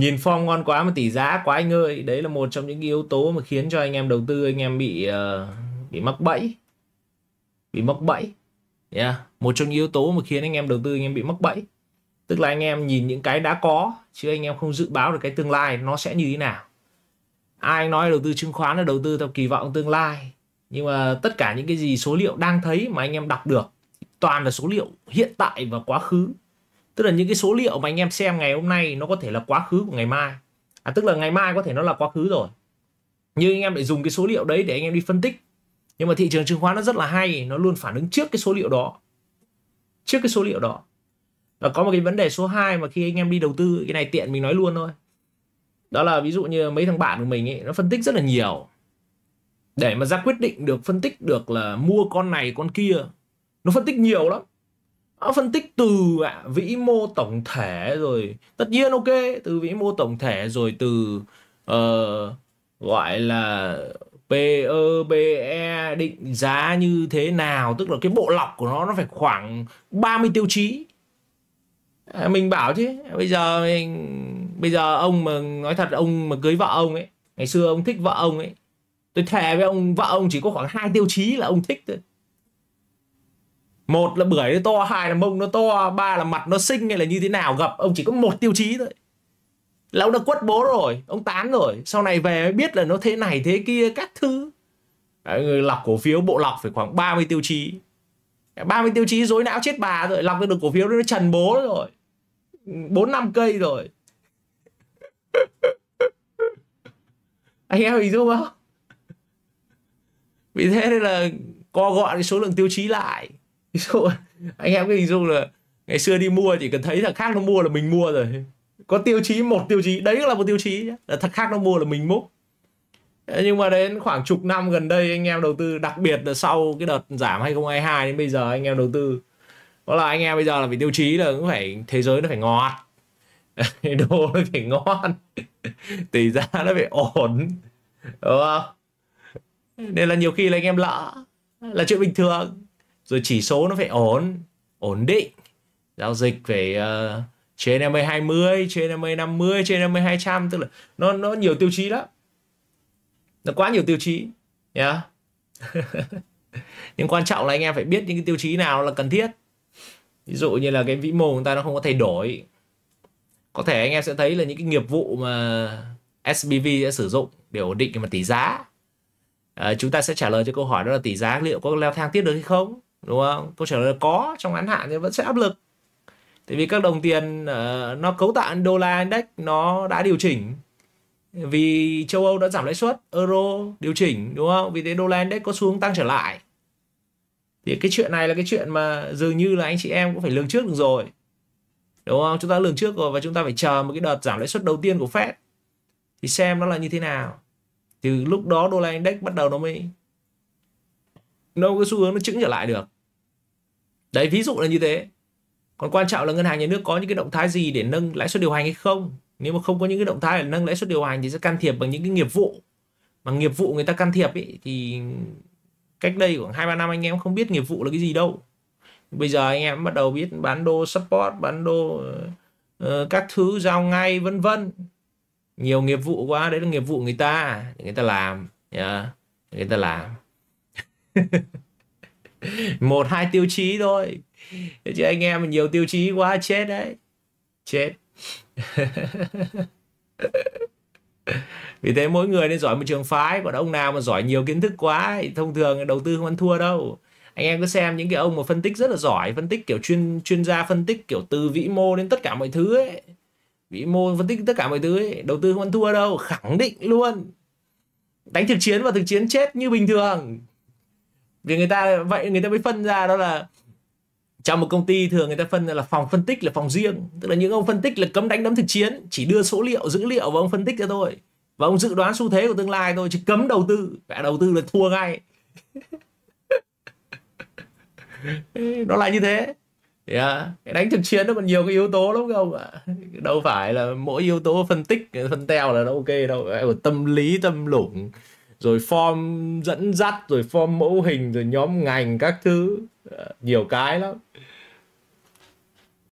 nhìn form ngon quá mà tỷ giá quá anh ơi đấy là một trong những yếu tố mà khiến cho anh em đầu tư anh em bị uh, bị mắc bẫy bị mắc bẫy yeah. À? một trong những yếu tố mà khiến anh em đầu tư anh em bị mắc bẫy tức là anh em nhìn những cái đã có chứ anh em không dự báo được cái tương lai nó sẽ như thế nào ai nói đầu tư chứng khoán là đầu tư theo kỳ vọng tương lai nhưng mà tất cả những cái gì số liệu đang thấy mà anh em đọc được toàn là số liệu hiện tại và quá khứ tức là những cái số liệu mà anh em xem ngày hôm nay nó có thể là quá khứ của ngày mai à, tức là ngày mai có thể nó là quá khứ rồi nhưng anh em lại dùng cái số liệu đấy để anh em đi phân tích nhưng mà thị trường chứng khoán nó rất là hay nó luôn phản ứng trước cái số liệu đó trước cái số liệu đó và có một cái vấn đề số 2 mà khi anh em đi đầu tư cái này tiện mình nói luôn thôi đó là ví dụ như mấy thằng bạn của mình ấy nó phân tích rất là nhiều để mà ra quyết định được phân tích được là mua con này con kia nó phân tích nhiều lắm phân tích từ à, vĩ mô tổng thể rồi tất nhiên ok từ vĩ mô tổng thể rồi từ uh, gọi là PEBE e định giá như thế nào tức là cái bộ lọc của nó nó phải khoảng 30 tiêu chí à, mình bảo chứ bây giờ mình bây giờ ông mà nói thật ông mà cưới vợ ông ấy ngày xưa ông thích vợ ông ấy tôi thề với ông vợ ông chỉ có khoảng hai tiêu chí là ông thích thôi một là bưởi nó to hai là mông nó to ba là mặt nó xinh hay là như thế nào gặp ông chỉ có một tiêu chí thôi là ông đã quất bố rồi ông tán rồi sau này về mới biết là nó thế này thế kia các thứ Đấy, lọc cổ phiếu bộ lọc phải khoảng 30 tiêu chí 30 tiêu chí dối não chết bà rồi lọc được cổ phiếu nó trần bố rồi bốn năm cây rồi anh em hình dung không vì thế nên là co gọn cái số lượng tiêu chí lại ví dụ anh em cái hình dung là ngày xưa đi mua chỉ cần thấy thằng khác nó mua là mình mua rồi có tiêu chí một tiêu chí đấy là một tiêu chí là thằng khác nó mua là mình múc nhưng mà đến khoảng chục năm gần đây anh em đầu tư đặc biệt là sau cái đợt giảm 2022 đến bây giờ anh em đầu tư đó là anh em bây giờ là vì tiêu chí là cũng phải thế giới nó phải ngọt đồ nó phải ngon tỷ giá nó phải ổn đúng không nên là nhiều khi là anh em lỡ là chuyện bình thường rồi chỉ số nó phải ổn ổn định giao dịch về uh, ờ, trên 50 20 trên 50 50 trên 50 200 tức là nó nó nhiều tiêu chí lắm nó quá nhiều tiêu chí nhá yeah. nhưng quan trọng là anh em phải biết những cái tiêu chí nào là cần thiết ví dụ như là cái vĩ mô của người ta nó không có thay đổi có thể anh em sẽ thấy là những cái nghiệp vụ mà SBV sẽ sử dụng để ổn định cái mặt tỷ giá à, chúng ta sẽ trả lời cho câu hỏi đó là tỷ giá liệu có leo thang tiếp được hay không đúng không câu trả lời là có trong ngắn hạn thì vẫn sẽ áp lực tại vì các đồng tiền uh, nó cấu tạo đô la index nó đã điều chỉnh vì châu Âu đã giảm lãi suất euro điều chỉnh đúng không vì thế đô la index có xu hướng tăng trở lại thì cái chuyện này là cái chuyện mà dường như là anh chị em cũng phải lường trước được rồi đúng không chúng ta lường trước rồi và chúng ta phải chờ một cái đợt giảm lãi suất đầu tiên của Fed thì xem nó là như thế nào từ lúc đó đô la index bắt đầu nó mới đâu cái xu hướng nó chững trở lại được đấy ví dụ là như thế còn quan trọng là ngân hàng nhà nước có những cái động thái gì để nâng lãi suất điều hành hay không nếu mà không có những cái động thái để nâng lãi suất điều hành thì sẽ can thiệp bằng những cái nghiệp vụ mà nghiệp vụ người ta can thiệp ấy thì cách đây khoảng hai ba năm anh em không biết nghiệp vụ là cái gì đâu bây giờ anh em bắt đầu biết bán đô support bán đô uh, các thứ giao ngay vân vân nhiều nghiệp vụ quá đấy là nghiệp vụ người ta người ta làm yeah. người ta làm một hai tiêu chí thôi chứ anh em nhiều tiêu chí quá chết đấy chết vì thế mỗi người nên giỏi một trường phái còn ông nào mà giỏi nhiều kiến thức quá thì thông thường đầu tư không ăn thua đâu anh em cứ xem những cái ông mà phân tích rất là giỏi phân tích kiểu chuyên chuyên gia phân tích kiểu từ vĩ mô đến tất cả mọi thứ ấy vĩ mô phân tích tất cả mọi thứ ấy đầu tư không ăn thua đâu khẳng định luôn đánh thực chiến và thực chiến chết như bình thường vì người ta vậy người ta mới phân ra đó là trong một công ty thường người ta phân ra là phòng phân tích là phòng riêng tức là những ông phân tích là cấm đánh đấm thực chiến chỉ đưa số liệu dữ liệu và ông phân tích cho thôi và ông dự đoán xu thế của tương lai thôi chứ cấm đầu tư cả đầu tư là thua ngay nó lại như thế yeah. Dạ, đánh thực chiến nó còn nhiều cái yếu tố lắm không ạ đâu phải là mỗi yếu tố phân tích phân teo là nó ok đâu tâm lý tâm lủng rồi form dẫn dắt rồi form mẫu hình rồi nhóm ngành các thứ ờ, nhiều cái lắm